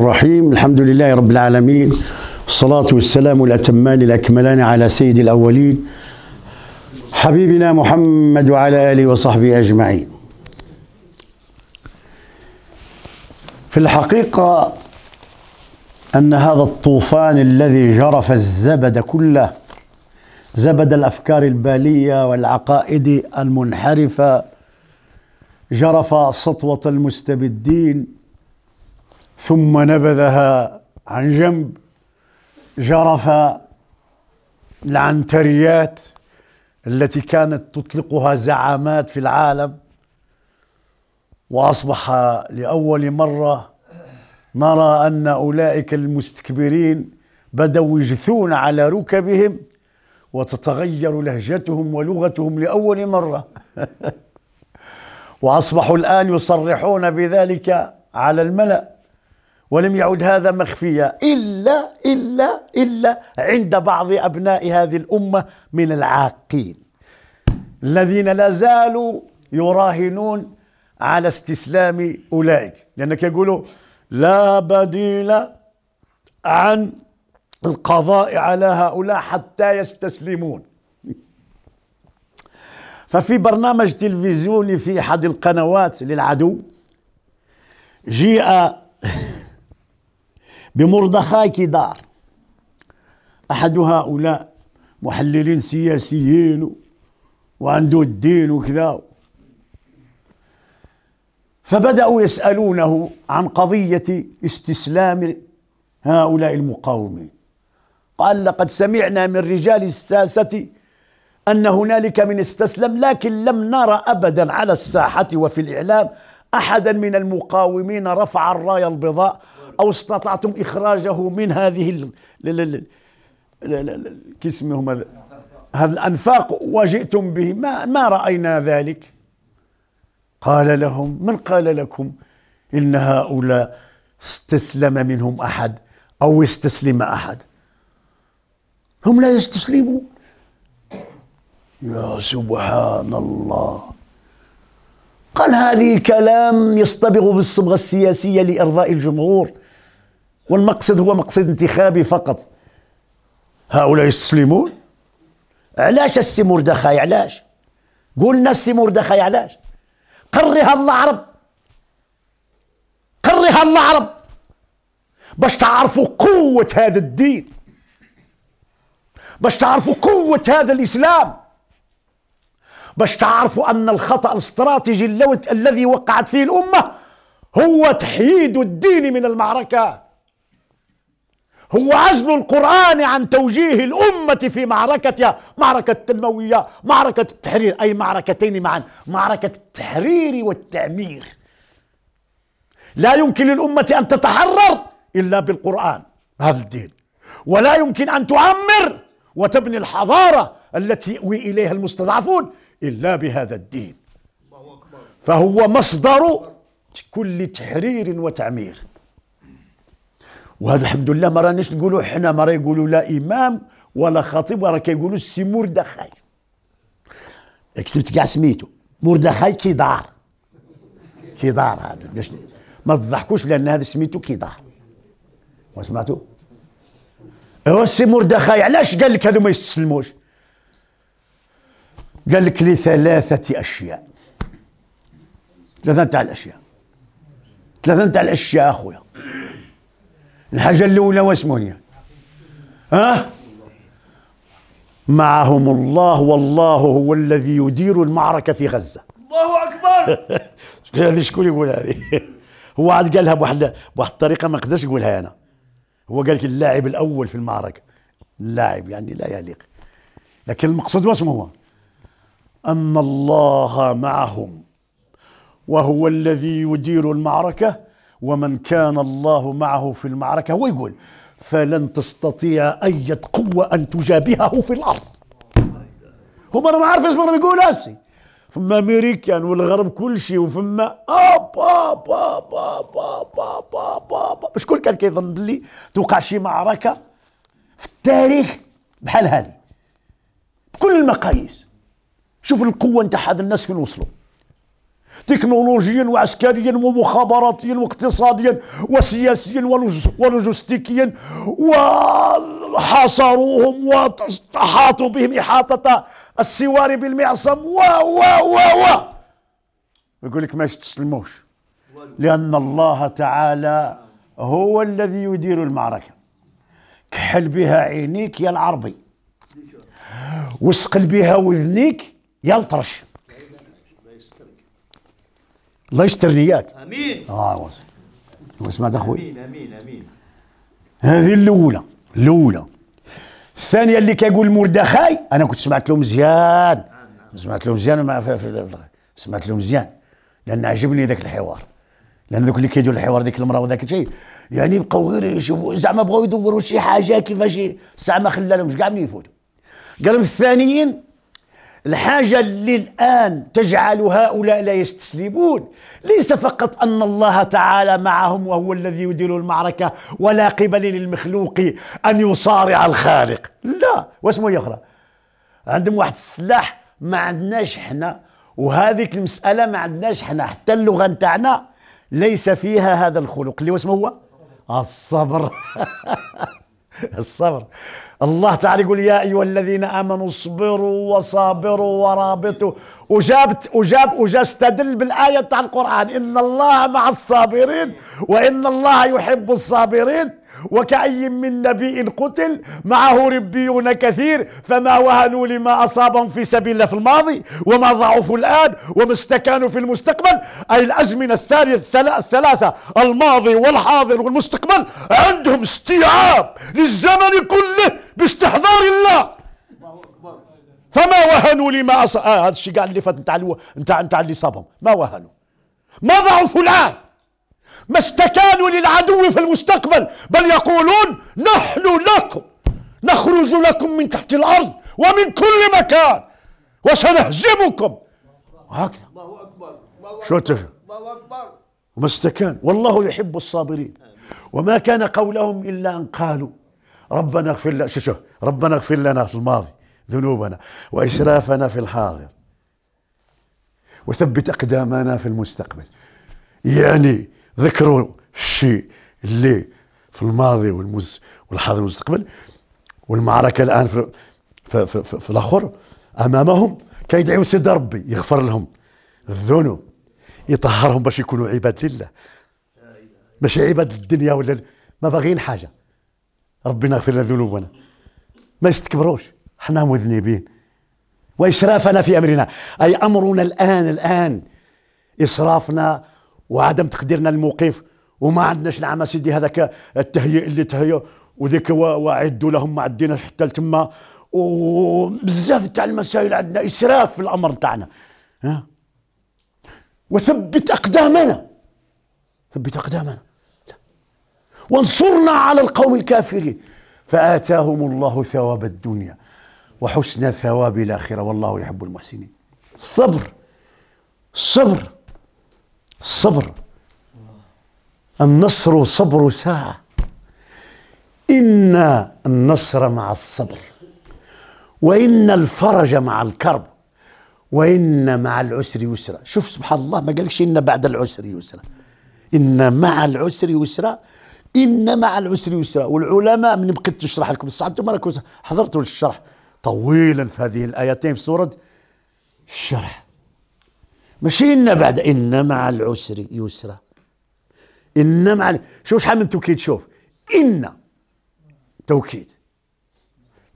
الرحيم الحمد لله رب العالمين الصلاة والسلام الأتمان الأكملان على سيد الأولين حبيبنا محمد وعلى آله وصحبه أجمعين في الحقيقة أن هذا الطوفان الذي جرف الزبد كله زبد الأفكار البالية والعقائد المنحرفة جرف سطوة المستبدين ثم نبذها عن جنب جرف العنتريات التي كانت تطلقها زعامات في العالم واصبح لاول مره نرى ان اولئك المستكبرين بداوا يجثون على ركبهم وتتغير لهجتهم ولغتهم لاول مره واصبحوا الان يصرحون بذلك على الملأ ولم يعد هذا مخفيا إلا إلا إلا عند بعض أبناء هذه الأمة من العاقين الذين لا زالوا يراهنون على استسلام أولئك لأنك يقولوا لا بديل عن القضاء على هؤلاء حتى يستسلمون ففي برنامج تلفزيوني في أحد القنوات للعدو جيء بمردخاي دار أحد هؤلاء محللين سياسيين وعنده الدين وكذا فبدأوا يسألونه عن قضية استسلام هؤلاء المقاومين قال لقد سمعنا من رجال الساسة أن هنالك من استسلم لكن لم نرى أبدا على الساحة وفي الإعلام أحدا من المقاومين رفع الراية البيضاء أو استطعتم إخراجه من هذه ال هم هذا الأنفاق وجئتم به ما, ما رأينا ذلك قال لهم من قال لكم إن هؤلاء استسلم منهم أحد أو استسلم أحد هم لا يستسلمون يا سبحان الله قال هذه كلام يصطبغ بالصبغة السياسية لإرضاء الجمهور والمقصد هو مقصد انتخابي فقط هؤلاء يستسلمون علاش السي مردخاي علاش قلنا السي مردخاي علاش قرها الله عرب قرها الله عرب باش تعرفوا قوة هذا الدين باش تعرفوا قوة هذا الإسلام باش تعرفوا أن الخطأ الاستراتيجي الذي وقعت فيه الأمة هو تحييد الدين من المعركة هو عزل القرآن عن توجيه الأمة في معركتها معركة التنموية معركة التحرير أي معركتين معا معركة التحرير والتعمير لا يمكن للأمة أن تتحرر إلا بالقرآن هذا الدين ولا يمكن أن تعمر وتبني الحضارة التي يأوي إليها المستضعفون إلا بهذا الدين فهو مصدر كل تحرير وتعمير وهذا الحمد لله ما رانيش نقولوا حنا ما يقولوا لا امام ولا خطيب ولا كيقولوا السي مردخاي كتبت كاع سميتو مردخاي كيدار كيدار هذا ما تضحكوش لان هذا سميتو كيدار وسمعتوا هو السي مردخاي علاش قال لك هذو ما يستسلموش قال لك لثلاثة أشياء ثلاثة تاع الأشياء ثلاثة تاع الأشياء أخويا الحاجة الأولى واسمو هي ها معهم الله والله هو الذي يدير المعركة في غزة الله أكبر هذه شكون يقول هذه هو عاد قالها بواحد بواحد الطريقة ما نقدرش نقولها أنا هو قال لك اللاعب الاول في المعركه اللاعب يعني لا يليق لكن المقصود واسمه هو ان الله معهم وهو الذي يدير المعركه ومن كان الله معه في المعركه هو يقول فلن تستطيع اي قوه ان تجابهه في الارض هما ما عارف اسمه بيقول هسي فما امريكان والغرب كلشي وفما با با با با با با با با شكون كان كيظن باللي توقع شي معركه في التاريخ بحال هذه بكل المقاييس شوف القوه نتاع هاد الناس فين وصلوا تكنولوجيا وعسكريا ومخابراتيا واقتصاديا وسياسيا ولوجستيكيا وحاصروهم وحاطوا بهم إحاطة السواري بالمعصم وا وا وا وا يقول لك ما تستسلموش لأن الله تعالى هو الذي يدير المعركة كحل بها عينيك يا العربي وسقل بها وذنيك يا الطرش الله يسترني اياك امين اه واسمع اخوي امين امين امين هذه الاولى الاولى الثانيه اللي كيقول مردخاي انا كنت سمعت له مزيان نعم. سمعت له مزيان ما في في سمعت له مزيان لان عجبني ذاك الحوار لان ذوك اللي كيديروا الحوار ديك المره وذاك الشيء يعني بقاو غير يشوفوا زعما بغاو يدوروا شي حاجه كيفاش زعما خلى لهمش كاع من يفوتوا قال الثانيين الحاجة اللي الآن تجعل هؤلاء لا يستسلمون ليس فقط أن الله تعالى معهم وهو الذي يدير المعركة ولا قبل للمخلوق أن يصارع الخالق لا واسمه يخرى عندهم واحد السلاح ما عندناش حنا وهذيك المسألة ما عندناش حنا حتى اللغة نتاعنا ليس فيها هذا الخلق اللي واسمه هو الصبر الصبر الله تعالى يقول يا ايها الذين امنوا اصبروا وصابروا ورابطوا وجابت وجاب وجا استدل بالايه تاع القران ان الله مع الصابرين وان الله يحب الصابرين وكأي من نبي قتل معه ربيون كثير فما وهنوا لما أصابهم في سبيل الله في الماضي وما ضعفوا الآن وما استكانوا في المستقبل أي الأزمنة الثالثة الثلاثة الماضي والحاضر والمستقبل عندهم استيعاب للزمن كله باستحضار الله فما وهنوا لما أصابهم آه هذا الشيء قال اللي فات نتاع نتاع اللي صابهم ما وهنوا ما ضعفوا الآن ما استكانوا للعدو في المستقبل بل يقولون نحن لكم نخرج لكم من تحت الأرض ومن كل مكان وسنهزمكم هكذا الله أكبر شو تفهم الله أكبر وما استكان والله يحب الصابرين وما كان قولهم إلا أن قالوا ربنا اغفر لنا شو شو ربنا اغفر لنا في الماضي ذنوبنا وإسرافنا في الحاضر وثبت أقدامنا في المستقبل يعني ذكروا الشيء اللي في الماضي والمز والحاضر والمستقبل والمعركه الان في في, في, في, في الاخر امامهم كيدعيو سيدي ربي يغفر لهم الذنوب يطهرهم باش يكونوا عباد لله ماشي عباد الدنيا ولا ما باغيين حاجه ربنا يغفر لنا ذنوبنا ما يستكبروش حنا مذنبين وإسرافنا في أمرنا أي أمرنا الآن الآن إسرافنا وعدم تقديرنا للموقف وما عندناش نعم سيدي هذاك التهيئ اللي تهيئ وذيك واعدوا لهم ما عديناش حتى لتما وبزاف تاع المسائل عندنا اسراف في الامر تاعنا ها وثبت اقدامنا ثبت اقدامنا وانصرنا على القوم الكافرين فاتاهم الله ثواب الدنيا وحسن ثواب الاخره والله يحب المحسنين الصبر الصبر الصبر النصر صبر ساعة إن النصر مع الصبر وإن الفرج مع الكرب وإن مع العسر يسرا شوف سبحان الله ما قالكش إن بعد العسر يسرا إن مع العسر يسرا إن مع العسر يسرا والعلماء من بقيت نشرح لكم الساعة أنتم راكم حضرتوا الشرح طويلا في هذه الآيتين في سورة الشرح ماشي إن بعد إن مع العسر يسرا إن مع ال... شوف شحال من توكيد شوف إن توكيد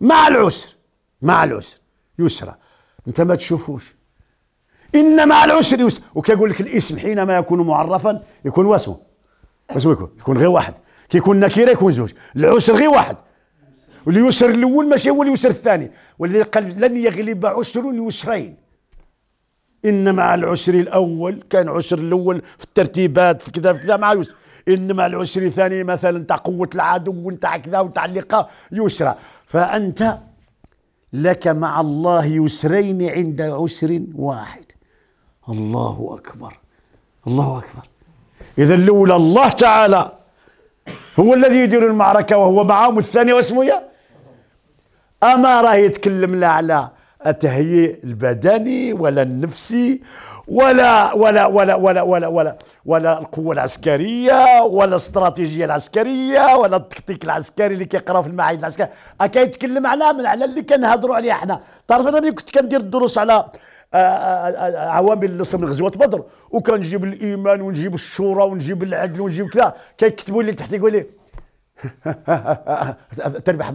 مع العسر مع العسر يسرا أنت ما تشوفوش إن مع العسر يسرا وكيقول لك الاسم حينما يكون معرفا يكون واسمه واسمه يكون يكون غير واحد كيكون نكيرة يكون زوج العسر غير واحد واليسر الأول ماشي هو اليسر الثاني والذي قال لن يغلب عسر يسرين إن مع العسر الأول كان عسر الأول في الترتيبات في كذا في كذا مع يوسف إن مع العسر الثاني مثلا تاع قوة العدو تاع كذا وتاع اللقاء يسرى فأنت لك مع الله يسرين عند عسر واحد الله أكبر الله أكبر إذا الأولى الله تعالى هو الذي يدير المعركة وهو معهم الثاني واسمه يا أما راه يتكلم لا على التهيئ البدني ولا النفسي ولا ولا ولا ولا ولا ولا ولا القوة العسكرية ولا الاستراتيجية العسكرية ولا التكتيك العسكري اللي كيقراو في المعاهد العسكرية أه، أكا يتكلم على من على اللي كنهضروا عليه احنا تعرف أنا ملي كنت كندير الدروس على أه، أه، عوامل النصر من غزوة بدر وكنجيب الإيمان ونجيب الشورى ونجيب العدل ونجيب كذا كيكتبوا لي تحت يقول لي تربح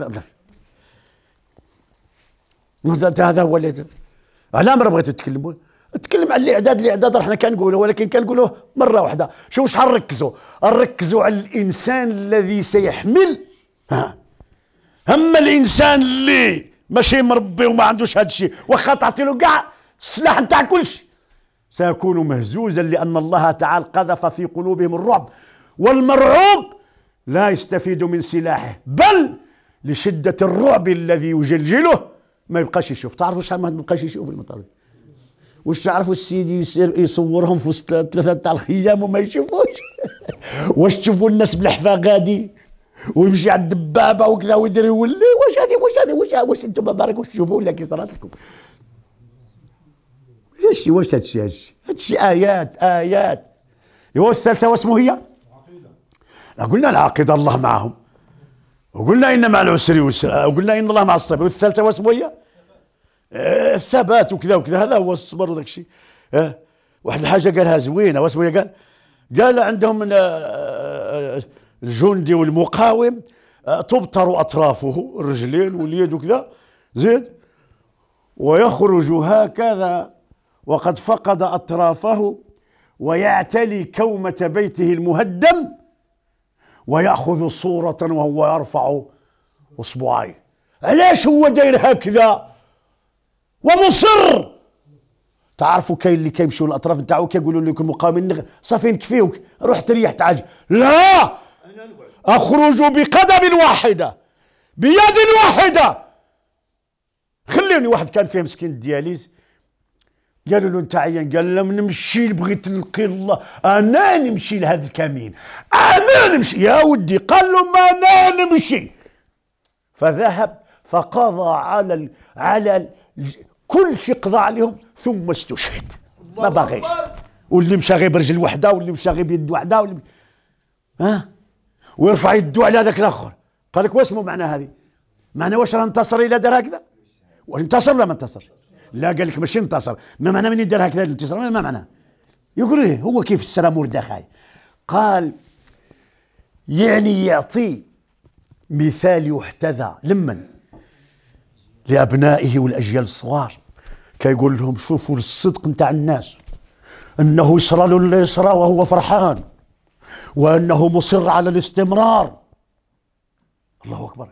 هذا هو اللي على مرة بغيتوا تتكلموا تكلم على الاعداد الاعداد احنا كنقولوا ولكن كنقولوه مره واحده شوف شحال ركزوا ركزوا على الانسان الذي سيحمل ها اما الانسان اللي ماشي مربي وما عندوش هذا الشيء واخا تعطي له كاع السلاح نتاع كلشي سيكون مهزوزا لان الله تعالى قذف في قلوبهم الرعب والمرعوب لا يستفيد من سلاحه بل لشده الرعب الذي يجلجله ما يبقاش يشوف تعرفوا شحال ما يبقاش يشوف المطار واش تعرفوا السيدي يصير يصورهم في وسط ثلاثه تاع الخيام وما يشوفوش واش تشوفوا الناس بالحفاه غادي ويمشي على الدبابه وكذا ويدير يولي واش هذه واش هذه واش واش انتم بارك واش تشوفوا ولا كي صرات لكم واش واش هادشي هادشي ايات ايات ايوا الثالثه واسمه هي العقيده قلنا العقيده الله معهم وقلنا ان مع العسر يسرا وقلنا ان الله مع الصبر والثالثه واسمه هي آه، الثبات وكذا وكذا هذا هو الصبر وذاك الشيء آه واحد الحاجه قالها زوينه واسمه هي قال قال عندهم من آه، آه، الجندي والمقاوم تبتر اطرافه الرجلين واليد وكذا زيد ويخرج هكذا وقد فقد اطرافه ويعتلي كومه بيته المهدم ويأخذ صورة وهو يرفع أصبعيه علاش هو داير هكذا ومصر تعرفوا كاين اللي كيمشيو الاطراف نتاعو كيقولوا لك المقاومين صافي نكفيوك روح تريح تعج لا اخرج بقدم واحده بيد واحده خليني واحد كان فيه مسكين الدياليز قالوا له انت عيان قال لهم نمشي بغيت نلقي الله انا نمشي لهذا الكمين انا نمشي يا ودي قال لهم انا نمشي فذهب فقضى على ال... على ال... كل شيء قضى عليهم ثم استشهد ما باغيش واللي مشى غير برجل وحده واللي مشى غير بيد وحده واللي ها ويرفع يده على هذاك الاخر قال لك واش معنى هذه معنى واش راه انتصر الى دار هكذا انتصر ولا ما انتصرش لا قال لك ماشي انتصر ما معنى من يدير هكذا الانتصار ما معنى يقول ليه هو كيف السلام مردخاي قال يعني يعطي مثال يحتذى لمن لابنائه والاجيال الصغار كيقول لهم شوفوا الصدق نتاع الناس انه يسرى له اللي يسرى وهو فرحان وانه مصر على الاستمرار الله اكبر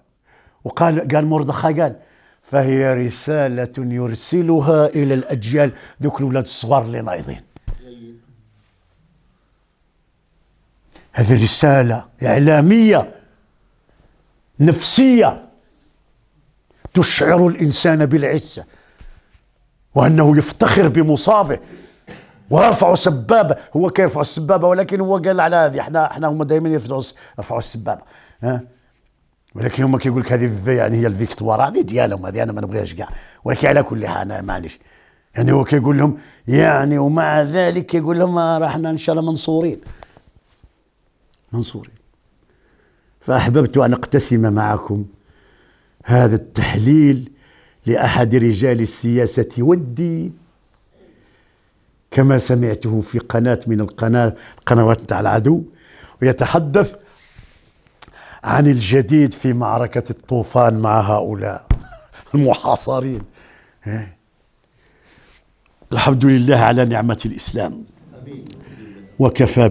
وقال قال مردخا قال فهي رسالة يرسلها إلى الأجيال ذوك الأولاد الصغار اللي نايضين هذه رسالة إعلامية نفسية تشعر الإنسان بالعزة وأنه يفتخر بمصابه ورفع سبابة هو كان يرفع السبابة ولكن هو قال على هذه احنا احنا هما دائما يرفعوا السبابة ها ولكن هما كيقول لك هذه يعني هي الفيكتوار هذه ديالهم هذه انا ما نبغيهاش كاع ولكن على كل حال انا معليش يعني هو كيقول لهم يعني ومع ذلك كيقول لهم راه حنا ان شاء الله منصورين منصورين فاحببت ان اقتسم معكم هذا التحليل لاحد رجال السياسه والدين كما سمعته في قناه من القناه القنوات نتاع العدو ويتحدث عن الجديد في معركة الطوفان مع هؤلاء المحاصرين إيه. الحمد لله على نعمة الإسلام وكفى